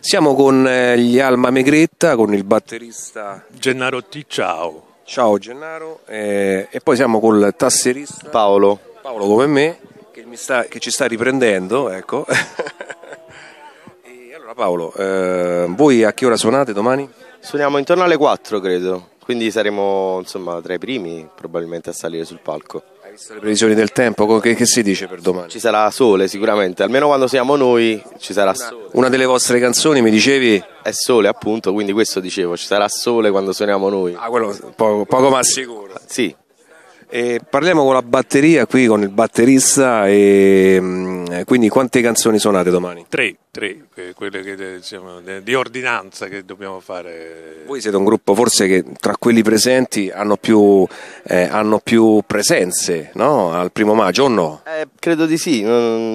Siamo con eh, gli Alma Megretta, con il batterista Gennaro T. Ciao. Gennaro, eh, e poi siamo col tasserista Paolo, Paolo come me, che, sta, che ci sta riprendendo. Ecco. e allora Paolo, eh, voi a che ora suonate domani? Suoniamo intorno alle 4 credo, quindi saremo insomma, tra i primi probabilmente a salire sul palco visto le previsioni del tempo, che, che, si dice per domani? Ci sarà sole sicuramente, almeno quando siamo noi ci sarà sole. Una delle vostre canzoni mi dicevi? È sole appunto, quindi questo dicevo, ci sarà sole quando suoniamo noi. Ah, quello poco, poco ma sicuro. Sì, e parliamo con la batteria qui, con il batterista, e, mm, quindi quante canzoni suonate domani? Tre, tre, quelle che, diciamo, di ordinanza che dobbiamo fare. Voi siete un gruppo forse che tra quelli presenti hanno più, eh, hanno più presenze no? al primo maggio o no? Eh, credo di sì,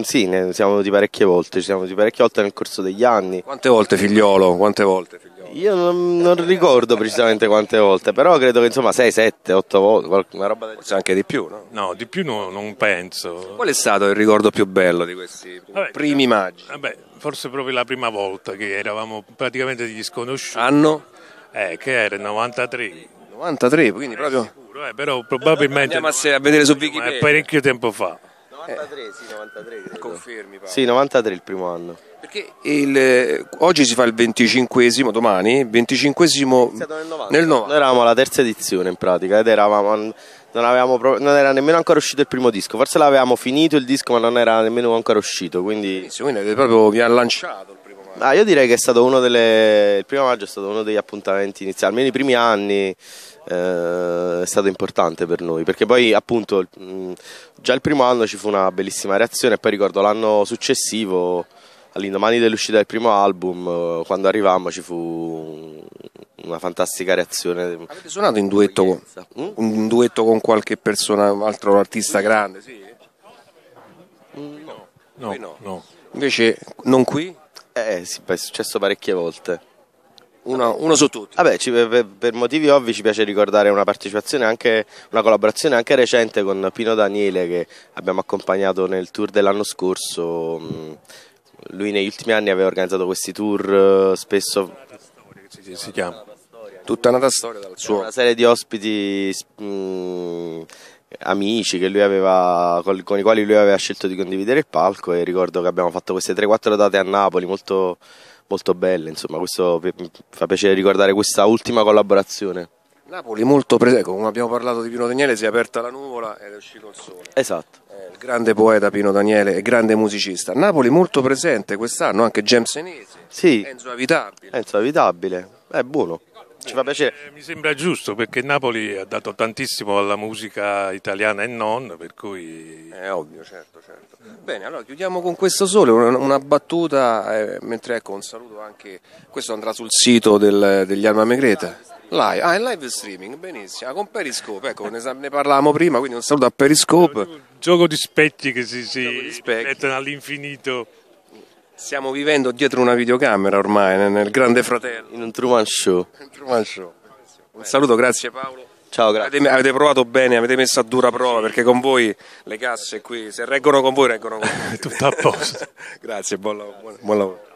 sì, ne siamo di parecchie volte, ci siamo di parecchie volte nel corso degli anni. Quante volte figliolo? Quante volte figliolo? Io non, non ricordo precisamente quante volte, però credo che insomma 6, 7, 8 volte, una roba del Forse anche di più, no? No, di più no, non penso. Qual è stato il ricordo più bello di questi vabbè, primi no, eh, maggi? Vabbè, forse proprio la prima volta che eravamo praticamente degli sconosciuti. Anno? Eh, che era il 93. 93, quindi eh, proprio... Sicuro, eh, però probabilmente... Andiamo a vedere su eh, Wikipedia. È parecchio tempo fa. 93, eh. sì, 93. Credo. Confermi, Paolo. Sì, 93 il primo anno. Perché il, eh, oggi si fa il 25 esimo domani, 25esimo nel 90. nel 90. Noi eravamo alla terza edizione in pratica ed eravamo non, avevamo, non, era nemmeno ancora uscito il primo disco, forse l'avevamo finito il disco ma non era nemmeno ancora uscito, quindi... quindi avete proprio vi ha lanciato il primo maggio. Ah, io direi che è stato uno delle... il primo maggio è stato uno degli appuntamenti iniziali, almeno i primi anni eh, è stato importante per noi, perché poi appunto mm, già il primo anno ci fu una bellissima reazione e poi ricordo l'anno successivo all'indomani dell'uscita del primo album, eh, quando arrivammo ci fu una fantastica reazione. Avete suonato in duetto, con, mm? in duetto con qualche persona, un altro artista grande? Sì. no. No, no. Invece non qui? Eh, eh sì, è successo parecchie volte. Una, uno su tutti. Vabbè, ci, per, per, motivi ovvi ci piace ricordare una partecipazione, anche, una collaborazione anche recente con Pino Daniele che abbiamo accompagnato nel tour dell'anno scorso. Mh, mm, lui negli ultimi anni aveva organizzato questi tour eh, spesso... Si, si chiama? Tutta una storia dal suo. Una serie di ospiti mh, mm, amici aveva, con i quali lui aveva scelto di condividere il palco e ricordo che abbiamo fatto queste 3-4 date a Napoli molto, molto belle, insomma questo fa piacere ricordare questa ultima collaborazione. Napoli molto presente, come abbiamo parlato di Pino Daniele, si è aperta la nuvola ed è uscito il sole. Esatto. Eh, il grande poeta Pino Daniele e grande musicista. Napoli molto presente quest'anno, anche James Senese, sì. Enzo Avitabile. Enzo Avitabile, è buono. Ci fa piacere. Eh, mi sembra giusto perché Napoli ha dato tantissimo alla musica italiana e non, per cui... È ovvio, certo, certo. Bene, allora chiudiamo con questo sole, una, una battuta, eh, mentre ecco un saluto anche, questo andrà sul sito del, degli Alma Megreta. Live, ah, in live streaming, benissimo. Ah, con Periscope, ecco, ne, ne parlavamo prima, quindi un saluto a Periscope. Un gioco di specchi che si, si mettono all'infinito. Stiamo vivendo dietro una videocamera ormai, nel, nel Grande Fratello. In un Truman Show. Un, Truman show. un saluto, grazie Paolo. Ciao, grazie. Avete, avete, provato bene, avete messo a dura prova perché con voi le casse qui, se reggono con voi, reggono con voi. Tutto a posto. grazie, buon lavoro. Buon lavoro.